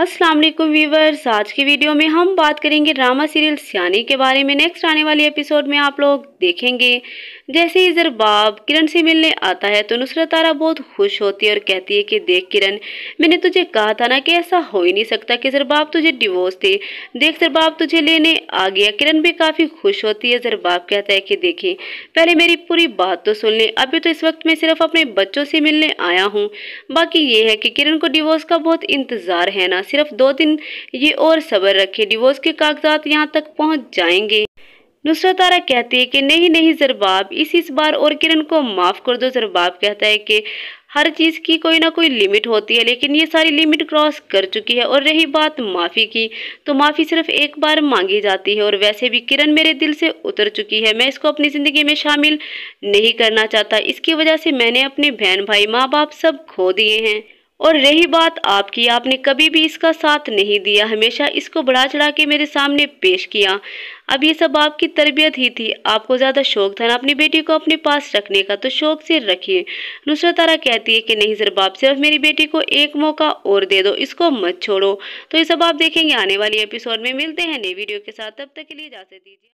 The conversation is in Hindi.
असलम व्यूवर्स आज की वीडियो में हम बात करेंगे ड्रामा सीरियल सियानी के बारे में नेक्स्ट आने वाली एपिसोड में आप लोग देखेंगे जैसे ही जरबाब किरण से मिलने आता है तो नुसरत तारा बहुत खुश होती है और कहती है कि देख किरण मैंने तुझे कहा था ना कि ऐसा हो ही नहीं सकता कि जरबाब तुझे डिवोर्स दे देख जरबाब तुझे लेने आ गया किरण भी काफ़ी खुश होती है जरबाब कहता है कि देखें पहले मेरी पूरी बात तो सुन लें अभी तो इस वक्त मैं सिर्फ अपने बच्चों से मिलने आया हूँ बाकी ये है कि किरण को डिवोर्स का बहुत इंतज़ार है देना सिर्फ दो दिन ये और सब्र रखे डिवोर्स के कागजात यहाँ तक पहुँच जाएंगे नुसरत आरा कहती है कि नहीं नहीं जरबाब इस इस बार और किरण को माफ़ कर दो जरबाब कहता है कि हर चीज़ की कोई ना कोई लिमिट होती है लेकिन ये सारी लिमिट क्रॉस कर चुकी है और रही बात माफ़ी की तो माफ़ी सिर्फ एक बार मांगी जाती है और वैसे भी किरण मेरे दिल से उतर चुकी है मैं इसको अपनी ज़िंदगी में शामिल नहीं करना चाहता इसकी वजह से मैंने अपने बहन भाई माँ बाप सब खो दिए हैं और रही बात आपकी आपने कभी भी इसका साथ नहीं दिया हमेशा इसको बढ़ा चढ़ा के मेरे सामने पेश किया अब ये सब आपकी तरबियत ही थी आपको ज़्यादा शौक था ना अपनी बेटी को अपने पास रखने का तो शौक से रखिए नुसरत तारा कहती है कि नहीं सर बाप सिर्फ मेरी बेटी को एक मौका और दे दो इसको मत छोड़ो तो ये सब आप देखेंगे आने वाली एपिसोड में मिलते हैं नई वीडियो के साथ तब तक के लिए इजाज़त दीजिए